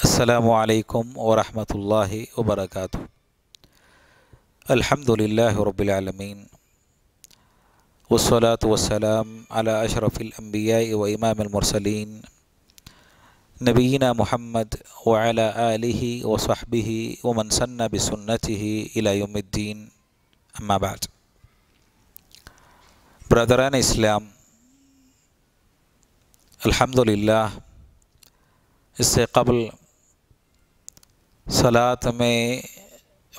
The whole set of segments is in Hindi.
السلام عليكم ورحمة الله وبركاته الحمد لله رب العالمين والصلاة والسلام على أشرف الأنبياء وإمام المرسلين نبينا محمد وعلى آله وصحبه ومن سن بسنته إلى يوم الدين أما بعد برادران إسلام الحمد لله इससे قبل सलात में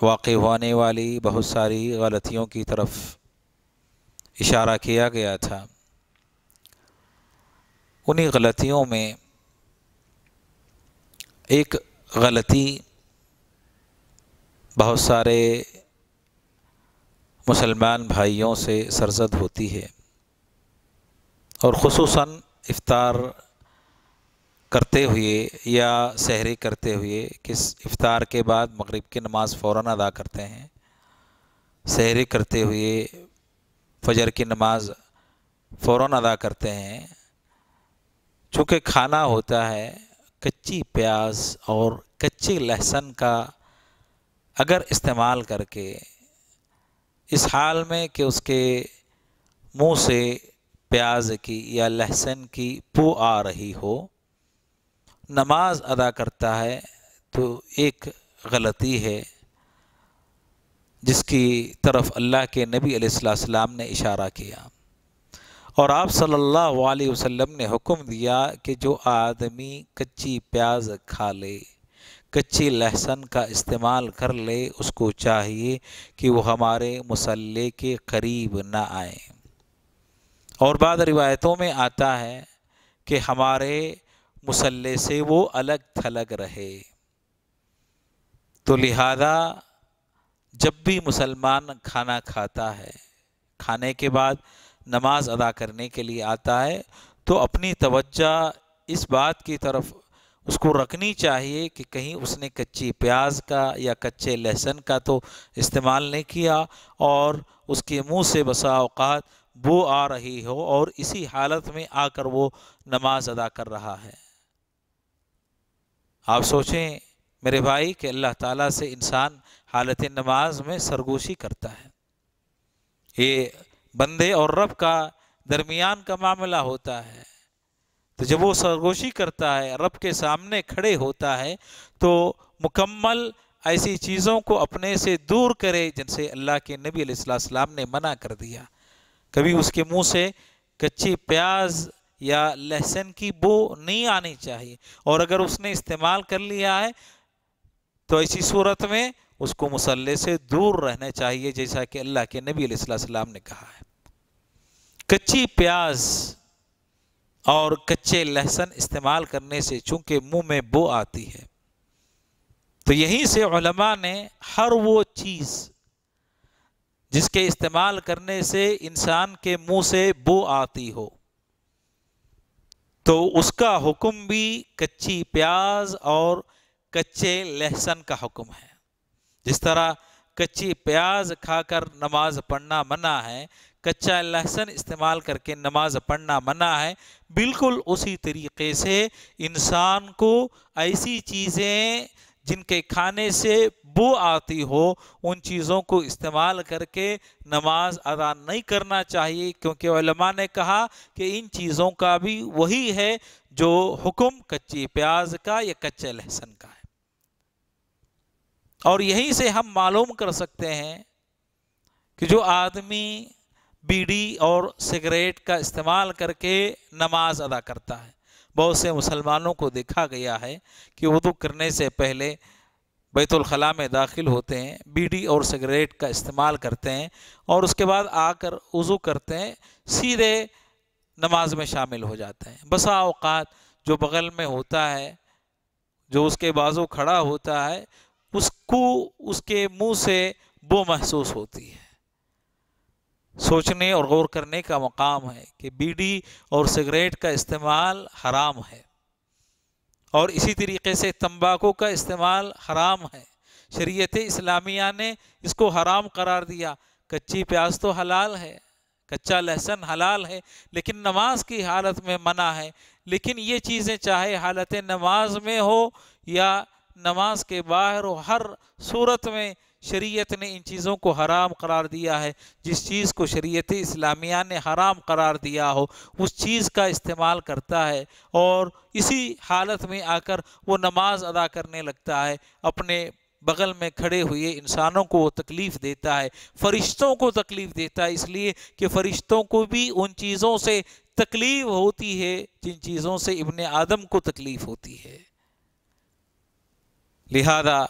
वाक़ होने वाली बहुत सारी गलतियों की तरफ इशारा किया गया था उन्हीं गलतियों में एक गलती बहुत सारे मुसलमान भाइयों से सरजद होती है और खसूस इफ़ार करते हुए या सहरी करते हुए किस इफ़ार के बाद मगरिब की नमाज़ फ़ौर अदा करते हैं सहरी करते हुए फजर की नमाज़ फ़ौर अदा करते हैं चूँकि खाना होता है कच्ची प्याज और कच्चे लहसन का अगर इस्तेमाल करके इस हाल में कि उसके मुंह से प्याज की या लहसन की पू आ रही हो नमाज अदा करता है तो एक गलती है जिसकी तरफ अल्लाह के नबी अलैहिस्सलाम ने इशारा किया और आप सल्लल्लाहु अलैहि वसल्लम ने हुक्म दिया कि जो आदमी कच्ची प्याज खा ले कच्ची लहसन का इस्तेमाल कर ले उसको चाहिए कि वो हमारे मसल्ले के करीब ना आए और बाद रिवायतों में आता है कि हमारे मुसल्ले से वो अलग थलग रहे तो लिहाजा जब भी मुसलमान खाना खाता है खाने के बाद नमाज अदा करने के लिए आता है तो अपनी तवज्जा इस बात की तरफ उसको रखनी चाहिए कि कहीं उसने कच्ची प्याज का या कच्चे लहसन का तो इस्तेमाल नहीं किया और उसके मुंह से बसा अवकात वो आ रही हो और इसी हालत में आकर वो नमाज अदा कर रहा है आप सोचें मेरे भाई कि अल्लाह ताला से इंसान हालत नमाज में सरगोशी करता है ये बंदे और रब का दरमियान का मामला होता है तो जब वो सरगोशी करता है रब के सामने खड़े होता है तो मुकम्मल ऐसी चीज़ों को अपने से दूर करे जिनसे अल्लाह के नबी सलाम ने मना कर दिया कभी उसके मुंह से कच्ची प्याज या लहसन की बो नहीं आनी चाहिए और अगर उसने इस्तेमाल कर लिया है तो ऐसी सूरत में उसको मुसल्ले से दूर रहना चाहिए जैसा कि अल्लाह के नबी ने कहा है कच्ची प्याज और कच्चे लहसन इस्तेमाल करने से चूंकि मुंह में बो आती है तो यहीं से उलमा ने हर वो चीज़ जिसके इस्तेमाल करने से इंसान के मुंह से बो आती हो तो उसका हुक्म भी कच्ची प्याज और कच्चे लहसन का हुक्म है जिस तरह कच्ची प्याज खाकर नमाज पढ़ना मना है कच्चा लहसन इस्तेमाल करके नमाज पढ़ना मना है बिल्कुल उसी तरीके से इंसान को ऐसी चीज़ें जिनके खाने से बू आती हो उन चीज़ों को इस्तेमाल करके नमाज अदा नहीं करना चाहिए क्योंकि ने कहा कि इन चीज़ों का भी वही है जो हुक्म कच्ची प्याज का या कच्चे लहसन का है और यहीं से हम मालूम कर सकते हैं कि जो आदमी बीड़ी और सिगरेट का इस्तेमाल करके नमाज अदा करता है बहुत से मुसलमानों को देखा गया है कि वदू करने से पहले बैतुलखला में दाखिल होते हैं बीड़ी और सिगरेट का इस्तेमाल करते हैं और उसके बाद आकर वज़ू करते हैं सीधे नमाज में शामिल हो जाते हैं बसा अवकात जो बगल में होता है जो उसके बाजू खड़ा होता है उसको उसके मुंह से बो महसूस होती है सोचने और गौर करने का मकाम है कि बीड़ी और सिगरेट का इस्तेमाल हराम है और इसी तरीके से तंबाकू का इस्तेमाल हराम है शरीयत इस्लामिया ने इसको हराम करार दिया कच्ची प्याज तो हलाल है कच्चा लहसन हलाल है लेकिन नमाज की हालत में मना है लेकिन ये चीज़ें चाहे हालत नमाज में हो या नमाज के बाहर हो हर सूरत में शरीयत ने इन चीज़ों को हराम करार दिया है जिस चीज़ को शरीयत इस्लामिया ने हराम करार दिया हो उस चीज़ का इस्तेमाल करता है और इसी हालत में आकर वो नमाज अदा करने लगता है अपने बगल में खड़े हुए इंसानों को वो तकलीफ़ देता है फरिश्तों को तकलीफ़ देता है इसलिए कि फरिश्तों को भी उन चीज़ों से तकलीफ़ होती है जिन चीज़ों से इबन आदम को तकलीफ़ होती है लिहाजा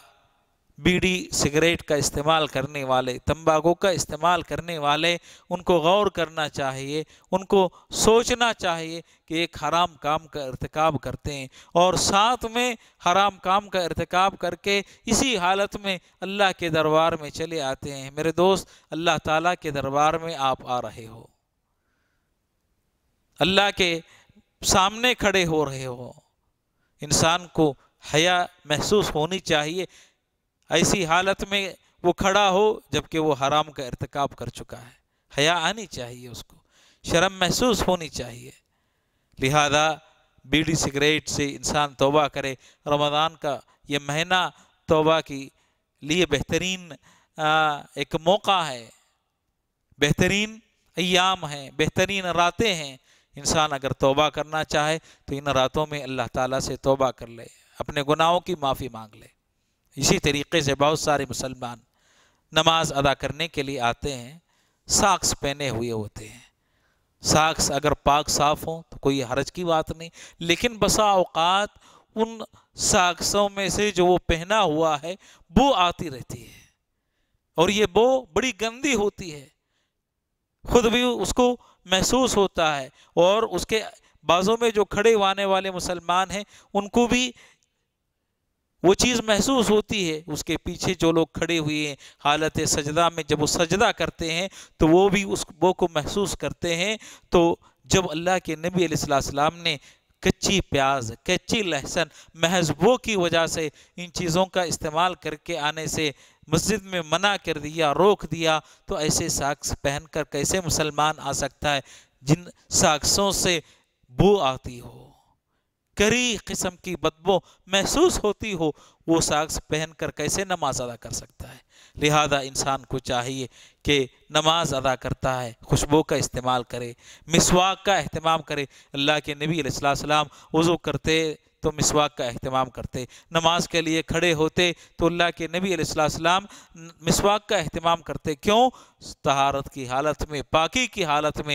बीड़ी सिगरेट का इस्तेमाल करने वाले तंबाकू का इस्तेमाल करने वाले उनको गौर करना चाहिए उनको सोचना चाहिए कि एक हराम काम का इरतकब करते हैं और साथ में हराम काम का इरतकब करके इसी हालत में अल्लाह के दरबार में चले आते हैं मेरे दोस्त अल्लाह ताला के दरबार में आप आ रहे हो अल्लाह के सामने खड़े हो रहे हो इंसान को हया महसूस होनी चाहिए ऐसी हालत में वो खड़ा हो जबकि वो हराम का इरतकाब कर चुका है हया आनी चाहिए उसको शर्म महसूस होनी चाहिए लिहाजा बीड़ी सिगरेट से इंसान तोबा करे रमज़ान का ये महीना तोबा की लिए बेहतरीन एक मौका है बेहतरीन अयाम हैं बेहतरीन रातें हैं इंसान अगर तोबा करना चाहे तो इन रातों में अल्लाह ताला से तोबा कर ले अपने गुनाहों की माफ़ी मांग ले इसी तरीके से बहुत सारे मुसलमान नमाज अदा करने के लिए आते हैं साक्स पहने हुए होते हैं साक्स अगर पाक साफ़ हों तो कोई हरज की बात नहीं लेकिन बसा अवकात उन साक्सों में से जो वो पहना हुआ है वो आती रहती है और ये बो बड़ी गंदी होती है खुद भी उसको महसूस होता है और उसके बाज़ों में जो खड़े आने वाले मुसलमान हैं उनको भी वो चीज़ महसूस होती है उसके पीछे जो लोग खड़े हुए हैं हालत सजदा में जब वो सजदा करते हैं तो वो भी उस वो को महसूस करते हैं तो जब अल्लाह के नबी सलाम ने कच्ची प्याज कच्ची लहसन महज वो की वजह से इन चीज़ों का इस्तेमाल करके आने से मस्जिद में मना कर दिया रोक दिया तो ऐसे साक्स पहनकर कैसे मुसलमान आ सकता है जिन साक्सों से बू आती हो करी किस्म की बदबू महसूस होती हो वो साक्स पहन कर कैसे नमाज अदा कर सकता है लिहाजा इंसान को चाहिए कि नमाज अदा करता है खुशबू का इस्तेमाल करे मिसवाक का अहतमाम करे अल्लाह के नबी सलाम वज़ू करते तो मिसवाक का अहतमाम करते नमाज के लिए खड़े होते तो अल्लाह के नबी सलाम मिसवाक का अहतमाम करते क्यों तहारत की हालत में पाकि की हालत में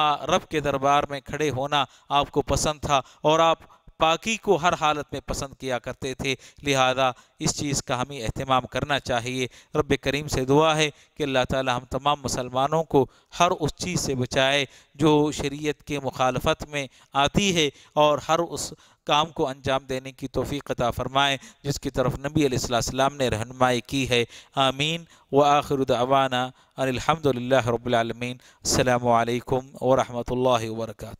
आ रब के दरबार में खड़े होना आपको पसंद था और आप पाकि को हर हालत में पसंद किया करते थे लिहाजा इस चीज़ का हमें अहतमाम करना चाहिए रब करीम से दुआ है कि अल्लाह ताली हम तमाम मुसलमानों को हर उस चीज़ से बचाए जो शरीय के मुखालफत में आती है और हर उस काम को अंजाम देने की तोफ़ी अता फ़रमाएँ जिसकी तरफ नबी अलैहिस्सलाम ने रहनमाई की है आमीन व आखिर अवाना अनिलहमदिल्ल रबालमीन अल्लाम वरहमल वर्का